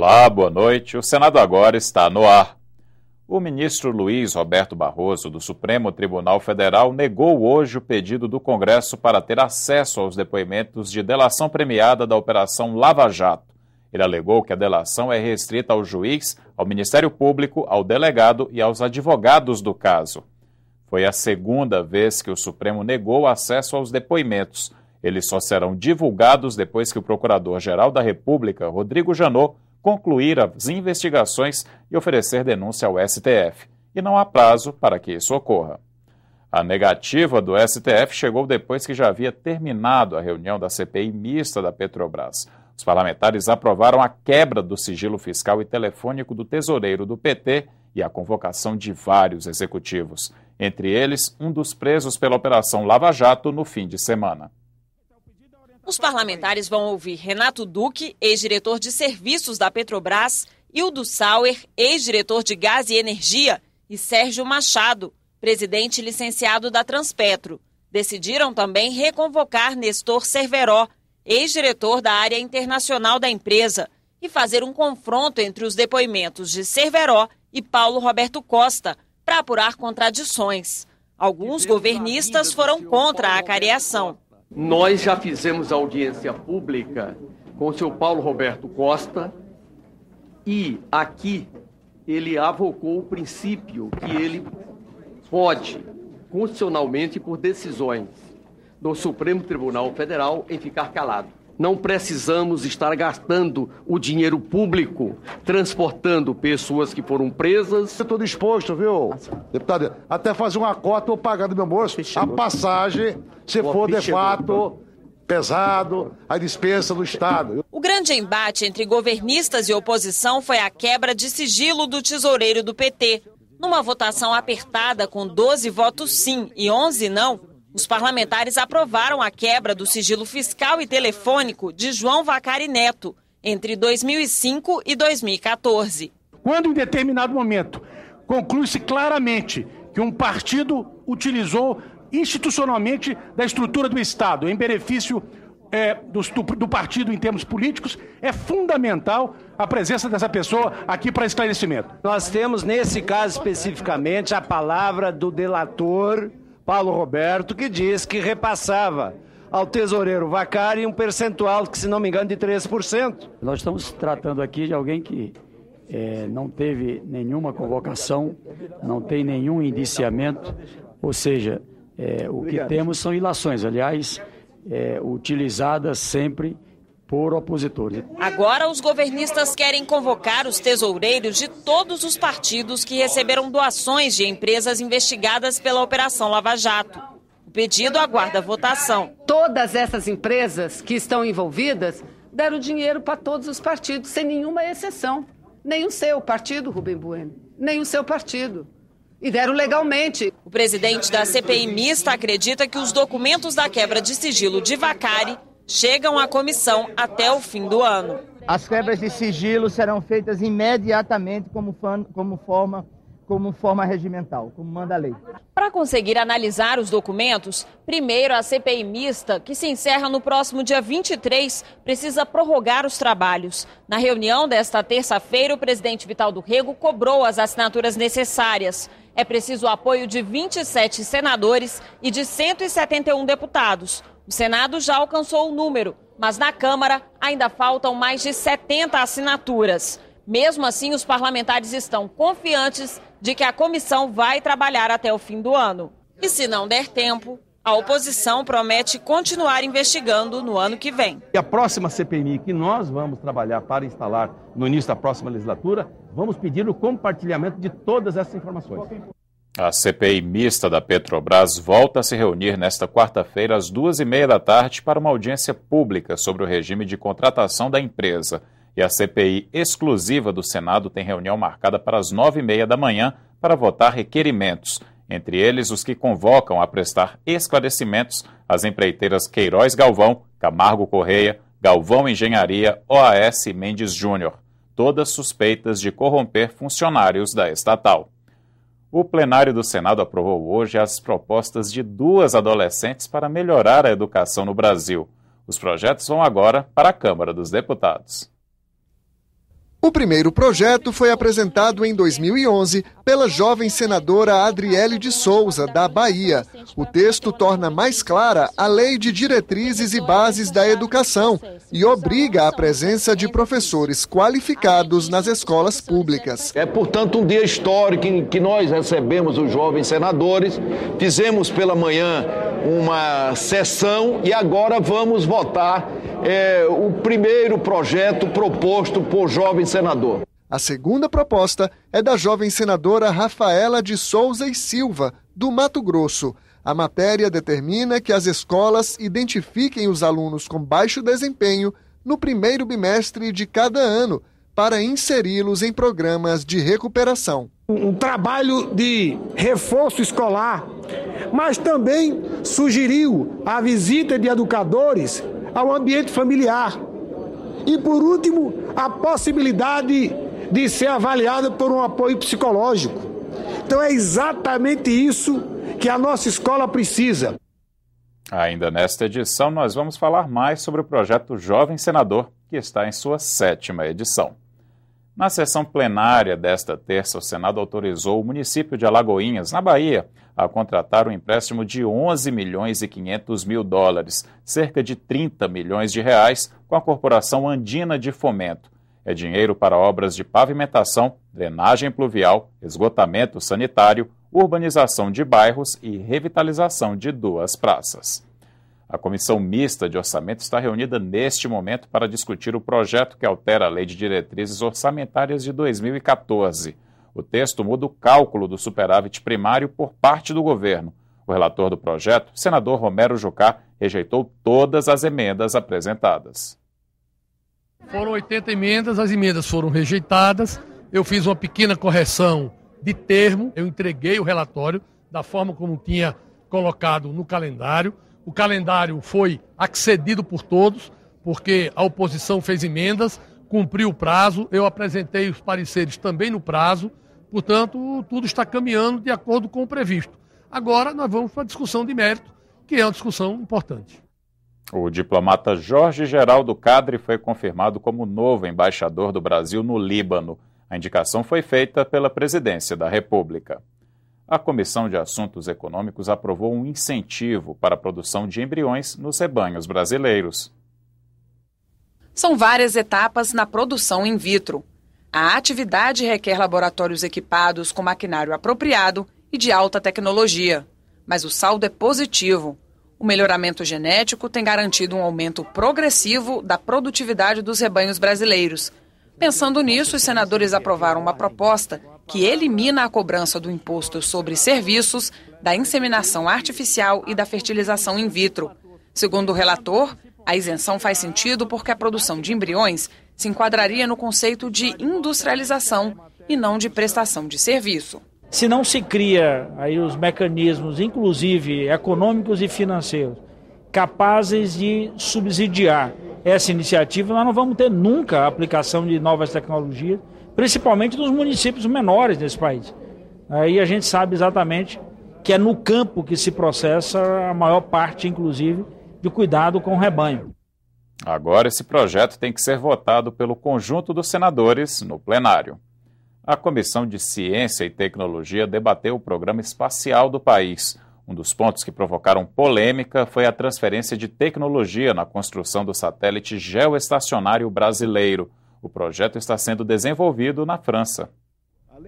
Olá, boa noite. O Senado agora está no ar. O ministro Luiz Roberto Barroso, do Supremo Tribunal Federal, negou hoje o pedido do Congresso para ter acesso aos depoimentos de delação premiada da Operação Lava Jato. Ele alegou que a delação é restrita ao juiz, ao Ministério Público, ao delegado e aos advogados do caso. Foi a segunda vez que o Supremo negou acesso aos depoimentos. Eles só serão divulgados depois que o Procurador-Geral da República, Rodrigo Janot, concluir as investigações e oferecer denúncia ao STF, e não há prazo para que isso ocorra. A negativa do STF chegou depois que já havia terminado a reunião da CPI mista da Petrobras. Os parlamentares aprovaram a quebra do sigilo fiscal e telefônico do tesoureiro do PT e a convocação de vários executivos, entre eles um dos presos pela Operação Lava Jato no fim de semana. Os parlamentares vão ouvir Renato Duque, ex-diretor de serviços da Petrobras, Hildo Sauer, ex-diretor de Gás e Energia, e Sérgio Machado, presidente licenciado da Transpetro. Decidiram também reconvocar Nestor Cerveró, ex-diretor da área internacional da empresa, e fazer um confronto entre os depoimentos de Cerveró e Paulo Roberto Costa para apurar contradições. Alguns governistas foram contra a careação. Nós já fizemos audiência pública com o seu Paulo Roberto Costa e aqui ele avocou o princípio que ele pode, constitucionalmente, por decisões do Supremo Tribunal Federal, em ficar calado. Não precisamos estar gastando o dinheiro público transportando pessoas que foram presas. Eu estou disposto, viu, deputado? Até fazer uma cota ou pagar do meu bolso a passagem se for de fato pesado a dispensa do Estado. O grande embate entre governistas e oposição foi a quebra de sigilo do tesoureiro do PT. Numa votação apertada com 12 votos sim e 11 não, os parlamentares aprovaram a quebra do sigilo fiscal e telefônico de João Vacari Neto entre 2005 e 2014. Quando em determinado momento conclui-se claramente que um partido utilizou institucionalmente da estrutura do Estado, em benefício é, do, do, partido em termos políticos, é fundamental a presença dessa pessoa aqui para esclarecimento. Nós temos, nesse caso especificamente, a palavra do delator Paulo Roberto, que diz que repassava ao tesoureiro Vacari um percentual, que se não me engano, de 3%. Nós estamos tratando aqui de alguém que é, não teve nenhuma convocação, não tem nenhum indiciamento, ou seja, é, o Obrigado. que temos são ilações, aliás, é, utilizadas sempre por opositores. Agora, os governistas querem convocar os tesoureiros de todos os partidos que receberam doações de empresas investigadas pela Operação Lava Jato. O pedido aguarda votação. Todas essas empresas que estão envolvidas deram dinheiro para todos os partidos, sem nenhuma exceção. Nem o seu partido, Rubem Bueno, nem o seu partido. E deram legalmente. O presidente da CPI mista acredita que os documentos da quebra de sigilo de Vacari chegam à comissão até o fim do ano. As quebras de sigilo serão feitas imediatamente como, como forma como forma regimental, como manda a lei. Para conseguir analisar os documentos, primeiro a CPI mista, que se encerra no próximo dia 23, precisa prorrogar os trabalhos. Na reunião desta terça-feira, o presidente Vital do Rego cobrou as assinaturas necessárias é preciso o apoio de 27 senadores e de 171 deputados. O Senado já alcançou o número, mas na Câmara ainda faltam mais de 70 assinaturas. Mesmo assim, os parlamentares estão confiantes de que a comissão vai trabalhar até o fim do ano. E se não der tempo, a oposição promete continuar investigando no ano que vem. E a próxima CPMI que nós vamos trabalhar para instalar no início da próxima legislatura, vamos pedir o compartilhamento de todas essas informações. A CPI mista da Petrobras volta a se reunir nesta quarta-feira às duas e meia da tarde para uma audiência pública sobre o regime de contratação da empresa. E a CPI exclusiva do Senado tem reunião marcada para as nove e meia da manhã para votar requerimentos entre eles os que convocam a prestar esclarecimentos às empreiteiras Queiroz Galvão, Camargo Correia, Galvão Engenharia, OAS Mendes Júnior, todas suspeitas de corromper funcionários da estatal. O plenário do Senado aprovou hoje as propostas de duas adolescentes para melhorar a educação no Brasil. Os projetos vão agora para a Câmara dos Deputados. O primeiro projeto foi apresentado em 2011 pela jovem senadora Adriele de Souza, da Bahia. O texto torna mais clara a lei de diretrizes e bases da educação e obriga a presença de professores qualificados nas escolas públicas. É, portanto, um dia histórico em que nós recebemos os jovens senadores, fizemos pela manhã uma sessão e agora vamos votar é, o primeiro projeto proposto por jovem senador. A segunda proposta é da jovem senadora Rafaela de Souza e Silva, do Mato Grosso. A matéria determina que as escolas identifiquem os alunos com baixo desempenho no primeiro bimestre de cada ano para inseri-los em programas de recuperação um trabalho de reforço escolar, mas também sugeriu a visita de educadores ao ambiente familiar. E por último, a possibilidade de ser avaliada por um apoio psicológico. Então é exatamente isso que a nossa escola precisa. Ainda nesta edição, nós vamos falar mais sobre o projeto Jovem Senador, que está em sua sétima edição. Na sessão plenária desta terça, o Senado autorizou o município de Alagoinhas, na Bahia, a contratar um empréstimo de 11 milhões e 500 mil dólares, cerca de 30 milhões de reais, com a Corporação Andina de Fomento. É dinheiro para obras de pavimentação, drenagem pluvial, esgotamento sanitário, urbanização de bairros e revitalização de duas praças. A Comissão Mista de Orçamento está reunida neste momento para discutir o projeto que altera a Lei de Diretrizes Orçamentárias de 2014. O texto muda o cálculo do superávit primário por parte do governo. O relator do projeto, senador Romero Jucá, rejeitou todas as emendas apresentadas. Foram 80 emendas, as emendas foram rejeitadas. Eu fiz uma pequena correção de termo, eu entreguei o relatório da forma como tinha colocado no calendário. O calendário foi accedido por todos, porque a oposição fez emendas, cumpriu o prazo, eu apresentei os pareceres também no prazo, portanto, tudo está caminhando de acordo com o previsto. Agora nós vamos para a discussão de mérito, que é uma discussão importante. O diplomata Jorge Geraldo Cadre foi confirmado como novo embaixador do Brasil no Líbano. A indicação foi feita pela Presidência da República a Comissão de Assuntos Econômicos aprovou um incentivo para a produção de embriões nos rebanhos brasileiros. São várias etapas na produção in vitro. A atividade requer laboratórios equipados com maquinário apropriado e de alta tecnologia. Mas o saldo é positivo. O melhoramento genético tem garantido um aumento progressivo da produtividade dos rebanhos brasileiros. Pensando nisso, os senadores aprovaram uma proposta que elimina a cobrança do imposto sobre serviços, da inseminação artificial e da fertilização in vitro. Segundo o relator, a isenção faz sentido porque a produção de embriões se enquadraria no conceito de industrialização e não de prestação de serviço. Se não se cria aí os mecanismos, inclusive econômicos e financeiros, capazes de subsidiar essa iniciativa, nós não vamos ter nunca a aplicação de novas tecnologias principalmente nos municípios menores desse país. Aí a gente sabe exatamente que é no campo que se processa a maior parte, inclusive, de cuidado com o rebanho. Agora, esse projeto tem que ser votado pelo conjunto dos senadores no plenário. A Comissão de Ciência e Tecnologia debateu o programa espacial do país. Um dos pontos que provocaram polêmica foi a transferência de tecnologia na construção do satélite geoestacionário brasileiro. O projeto está sendo desenvolvido na França. O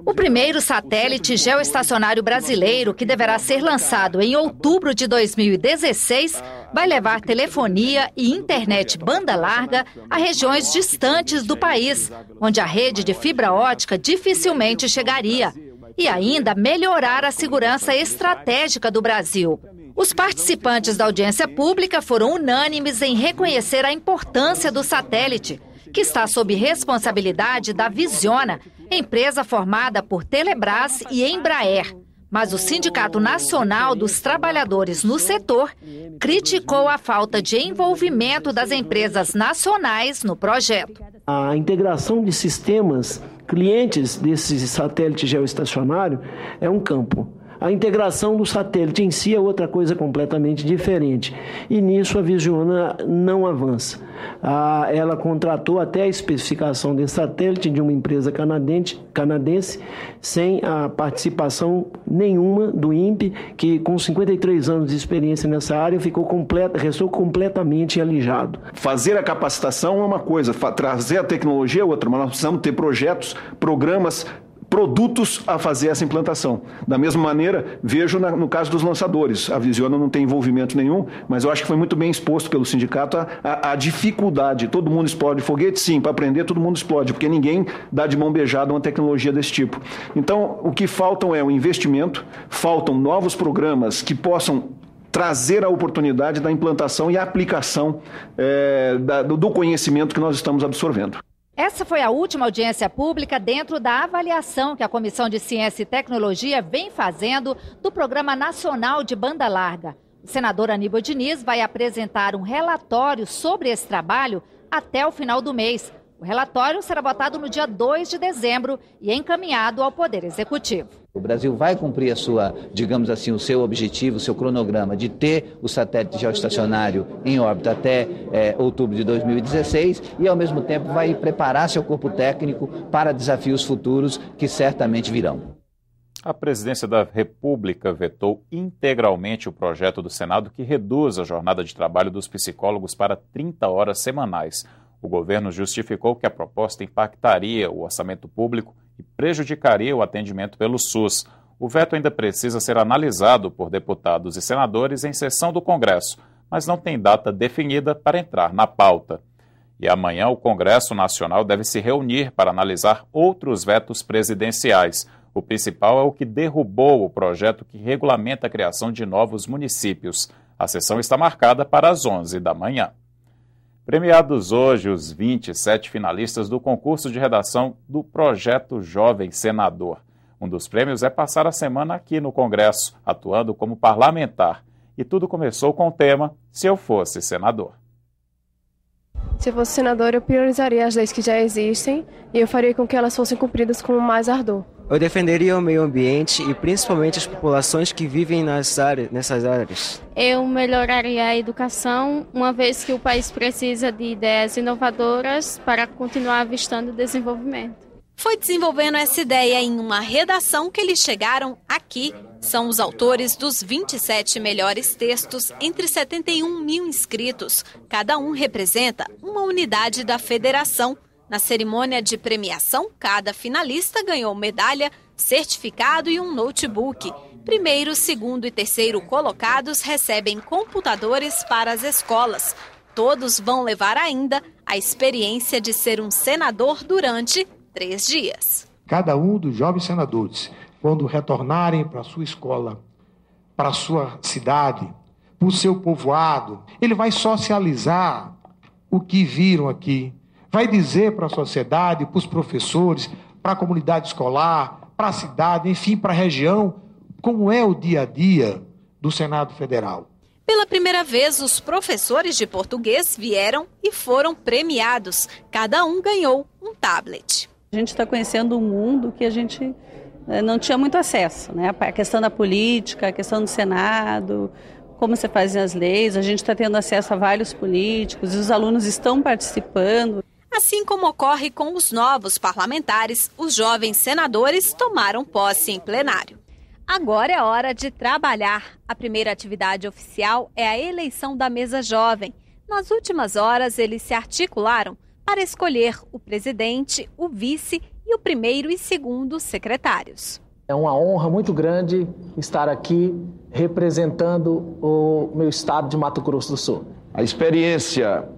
então primeiro satélite geoestacionário brasileiro, que deverá ser lançado em outubro de 2016, vai levar telefonia e internet banda larga a regiões distantes do país, onde a rede de fibra ótica dificilmente chegaria, e ainda melhorar a segurança estratégica do Brasil. Os participantes da audiência pública foram unânimes em reconhecer a importância do satélite, que está sob responsabilidade da Visiona, empresa formada por Telebrás e Embraer. Mas o Sindicato Nacional dos Trabalhadores no setor criticou a falta de envolvimento das empresas nacionais no projeto. A integração de sistemas clientes desse satélite geoestacionário é um campo. A integração do satélite em si é outra coisa completamente diferente. E nisso a Visiona não avança. ela contratou até a especificação desse satélite de uma empresa canadense, canadense sem a participação nenhuma do INPE, que com 53 anos de experiência nessa área ficou completa, restou completamente alijado. Fazer a capacitação é uma coisa, trazer a tecnologia é outra, mas nós precisamos ter projetos, programas, produtos a fazer essa implantação. Da mesma maneira, vejo na, no caso dos lançadores. A Visiona não tem envolvimento nenhum, mas eu acho que foi muito bem exposto pelo sindicato a, a, a dificuldade. Todo mundo explode foguete? Sim, para aprender todo mundo explode, porque ninguém dá de mão beijada uma tecnologia desse tipo. Então, o que faltam é o investimento, faltam novos programas que possam trazer a oportunidade da implantação e aplicação é, da, do conhecimento que nós estamos absorvendo. Essa foi a última audiência pública dentro da avaliação que a Comissão de Ciência e Tecnologia vem fazendo do Programa Nacional de Banda Larga. O senador Aníbal Diniz vai apresentar um relatório sobre esse trabalho até o final do mês, o relatório será votado no dia 2 de dezembro e é encaminhado ao Poder Executivo. O Brasil vai cumprir a sua, digamos assim, o seu objetivo, o seu cronograma de ter o satélite geoestacionário em órbita até é, outubro de 2016 e, ao mesmo tempo, vai preparar seu corpo técnico para desafios futuros que certamente virão. A presidência da República vetou integralmente o projeto do Senado que reduz a jornada de trabalho dos psicólogos para 30 horas semanais. O governo justificou que a proposta impactaria o orçamento público e prejudicaria o atendimento pelo SUS. O veto ainda precisa ser analisado por deputados e senadores em sessão do Congresso, mas não tem data definida para entrar na pauta. E amanhã o Congresso Nacional deve se reunir para analisar outros vetos presidenciais. O principal é o que derrubou o projeto que regulamenta a criação de novos municípios. A sessão está marcada para as 11 da manhã. Premiados hoje os 27 finalistas do concurso de redação do Projeto Jovem Senador. Um dos prêmios é passar a semana aqui no Congresso, atuando como parlamentar. E tudo começou com o tema Se Eu Fosse Senador. Se eu fosse senador, eu priorizaria as leis que já existem e eu faria com que elas fossem cumpridas com mais ardor. Eu defenderia o meio ambiente e principalmente as populações que vivem nas áreas, nessas áreas. Eu melhoraria a educação, uma vez que o país precisa de ideias inovadoras para continuar avistando o desenvolvimento. Foi desenvolvendo essa ideia em uma redação que eles chegaram aqui. São os autores dos 27 melhores textos entre 71 mil inscritos. Cada um representa uma unidade da federação na cerimônia de premiação, cada finalista ganhou medalha, certificado e um notebook. Primeiro, segundo e terceiro colocados recebem computadores para as escolas. Todos vão levar ainda a experiência de ser um senador durante três dias. Cada um dos jovens senadores, quando retornarem para sua escola, para sua cidade, para o seu povoado, ele vai socializar o que viram aqui, vai dizer para a sociedade, para os professores, para a comunidade escolar, para a cidade, enfim, para a região, como é o dia a dia do Senado Federal. Pela primeira vez, os professores de português vieram e foram premiados. Cada um ganhou um tablet. A gente está conhecendo um mundo que a gente eh, não tinha muito acesso, né? A questão da política, a questão do Senado, como se fazem as leis. A gente está tendo acesso a vários políticos e os alunos estão participando assim como ocorre com os novos parlamentares, os jovens senadores tomaram posse em plenário. Agora é hora de trabalhar. A primeira atividade oficial é a eleição da mesa jovem. Nas últimas horas, eles se articularam para escolher o presidente, o vice e o primeiro e segundo secretários. É uma honra muito grande estar aqui representando o meu estado de Mato Grosso do Sul. A experiência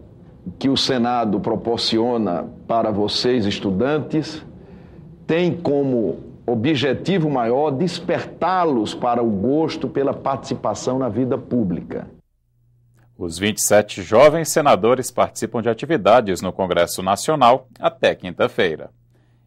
que o Senado proporciona para vocês, estudantes, tem como objetivo maior despertá-los para o gosto pela participação na vida pública. Os 27 jovens senadores participam de atividades no Congresso Nacional até quinta-feira.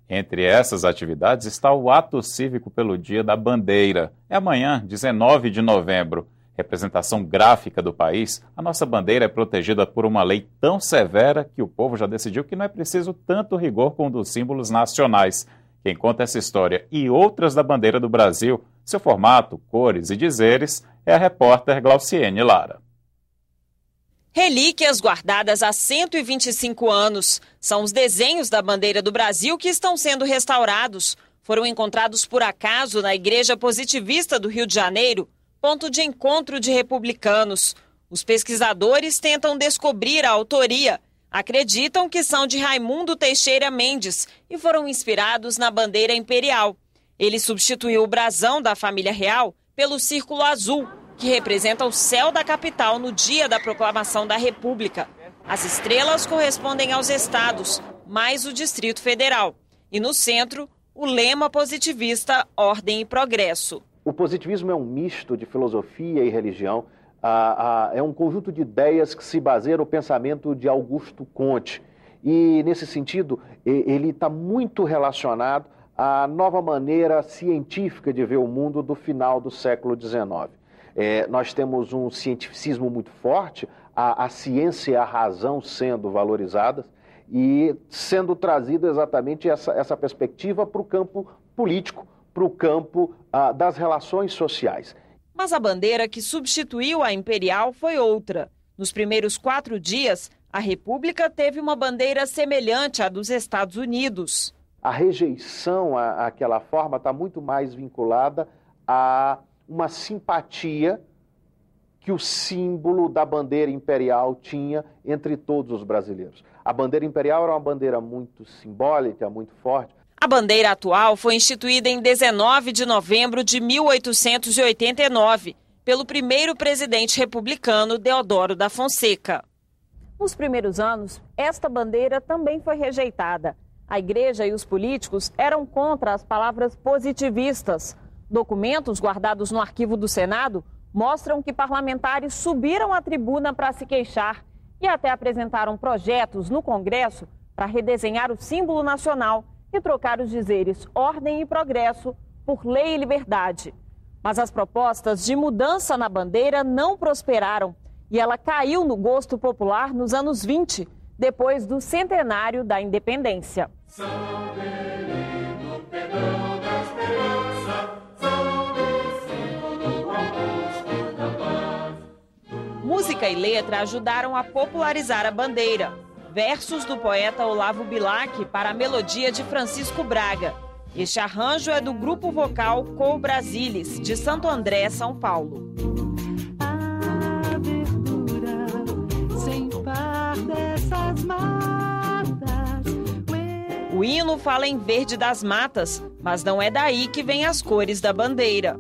Entre essas atividades está o ato cívico pelo Dia da Bandeira. É amanhã, 19 de novembro representação gráfica do país, a nossa bandeira é protegida por uma lei tão severa que o povo já decidiu que não é preciso tanto rigor com um dos símbolos nacionais. Quem conta essa história e outras da bandeira do Brasil, seu formato, cores e dizeres, é a repórter Glauciene Lara. Relíquias guardadas há 125 anos. São os desenhos da bandeira do Brasil que estão sendo restaurados. Foram encontrados por acaso na Igreja Positivista do Rio de Janeiro, ponto de encontro de republicanos. Os pesquisadores tentam descobrir a autoria. Acreditam que são de Raimundo Teixeira Mendes e foram inspirados na bandeira imperial. Ele substituiu o brasão da família real pelo círculo azul, que representa o céu da capital no dia da proclamação da República. As estrelas correspondem aos estados, mais o Distrito Federal. E no centro, o lema positivista Ordem e Progresso. O positivismo é um misto de filosofia e religião, ah, ah, é um conjunto de ideias que se baseia no pensamento de Augusto Conte. E, nesse sentido, ele está muito relacionado à nova maneira científica de ver o mundo do final do século XIX. É, nós temos um cientificismo muito forte, a, a ciência e a razão sendo valorizadas e sendo trazida exatamente essa, essa perspectiva para o campo político para o campo ah, das relações sociais. Mas a bandeira que substituiu a imperial foi outra. Nos primeiros quatro dias, a República teve uma bandeira semelhante à dos Estados Unidos. A rejeição à, àquela forma está muito mais vinculada a uma simpatia que o símbolo da bandeira imperial tinha entre todos os brasileiros. A bandeira imperial era uma bandeira muito simbólica, muito forte, bandeira atual foi instituída em 19 de novembro de 1889 pelo primeiro presidente republicano Deodoro da Fonseca. Nos primeiros anos, esta bandeira também foi rejeitada. A igreja e os políticos eram contra as palavras positivistas. Documentos guardados no arquivo do Senado mostram que parlamentares subiram à tribuna para se queixar e até apresentaram projetos no Congresso para redesenhar o símbolo nacional e trocar os dizeres ordem e progresso por lei e liberdade. Mas as propostas de mudança na bandeira não prosperaram e ela caiu no gosto popular nos anos 20, depois do centenário da independência. Música e letra ajudaram a popularizar a bandeira versos do poeta Olavo Bilac para a melodia de Francisco Braga. Este arranjo é do grupo vocal Co Brasilis, de Santo André, São Paulo. A verdura, sem par dessas matas, o hino fala em verde das matas, mas não é daí que vêm as cores da bandeira.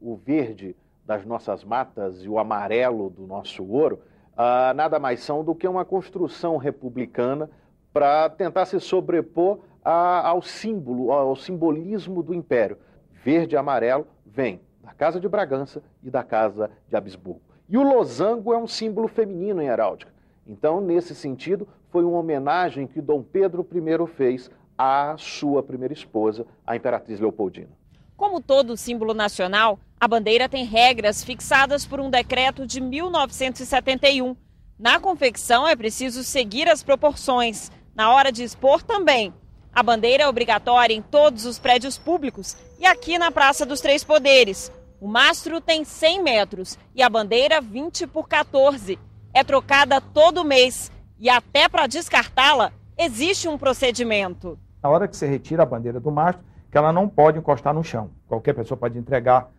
O verde das nossas matas e o amarelo do nosso ouro ah, nada mais são do que uma construção republicana para tentar se sobrepor a, ao símbolo, ao simbolismo do império. Verde e amarelo vem da Casa de Bragança e da Casa de Habsburgo. E o losango é um símbolo feminino em heráldica. Então, nesse sentido, foi uma homenagem que Dom Pedro I fez à sua primeira esposa, a Imperatriz Leopoldina. Como todo símbolo nacional, a bandeira tem regras fixadas por um decreto de 1971. Na confecção é preciso seguir as proporções. Na hora de expor também. A bandeira é obrigatória em todos os prédios públicos e aqui na Praça dos Três Poderes. O mastro tem 100 metros e a bandeira 20 por 14. É trocada todo mês e até para descartá-la existe um procedimento. Na hora que você retira a bandeira do mastro, que ela não pode encostar no chão. Qualquer pessoa pode entregar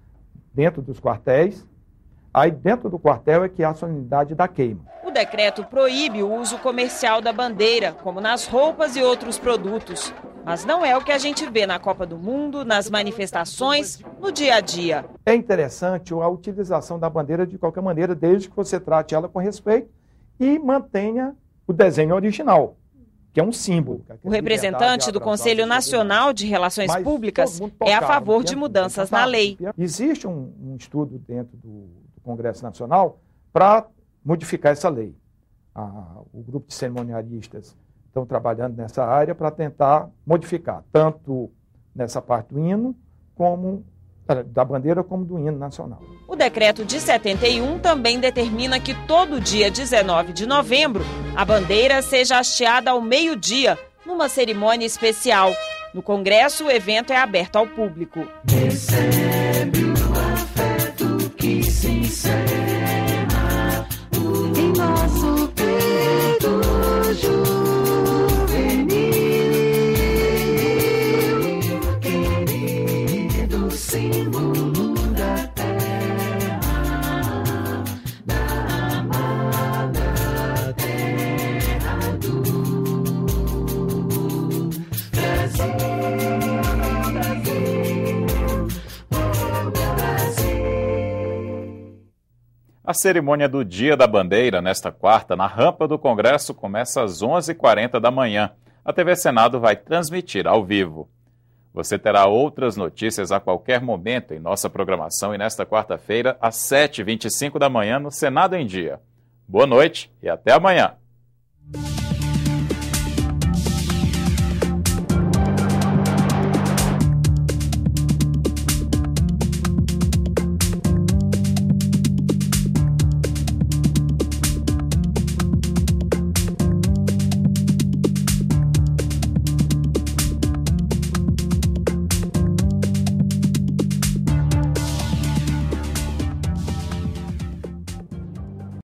dentro dos quartéis. Aí, dentro do quartel, é que há a sonoridade da queima. O decreto proíbe o uso comercial da bandeira, como nas roupas e outros produtos. Mas não é o que a gente vê na Copa do Mundo, nas manifestações, no dia a dia. É interessante a utilização da bandeira de qualquer maneira, desde que você trate ela com respeito e mantenha o desenho original que é um símbolo. O é representante do Conselho Nacional de Relações Mas Públicas é a favor de mudanças na lei. Existe um, um estudo dentro do, do Congresso Nacional para modificar essa lei. o grupo de cerimonialistas estão trabalhando nessa área para tentar modificar, tanto nessa parte do hino, como da bandeira como do hino nacional. O decreto de 71 também determina que todo dia 19 de novembro a bandeira seja hasteada ao meio-dia numa cerimônia especial. No Congresso, o evento é aberto ao público. Recebe. cerimônia do Dia da Bandeira, nesta quarta, na rampa do Congresso, começa às 11h40 da manhã. A TV Senado vai transmitir ao vivo. Você terá outras notícias a qualquer momento em nossa programação e nesta quarta-feira, às 7h25 da manhã, no Senado em Dia. Boa noite e até amanhã!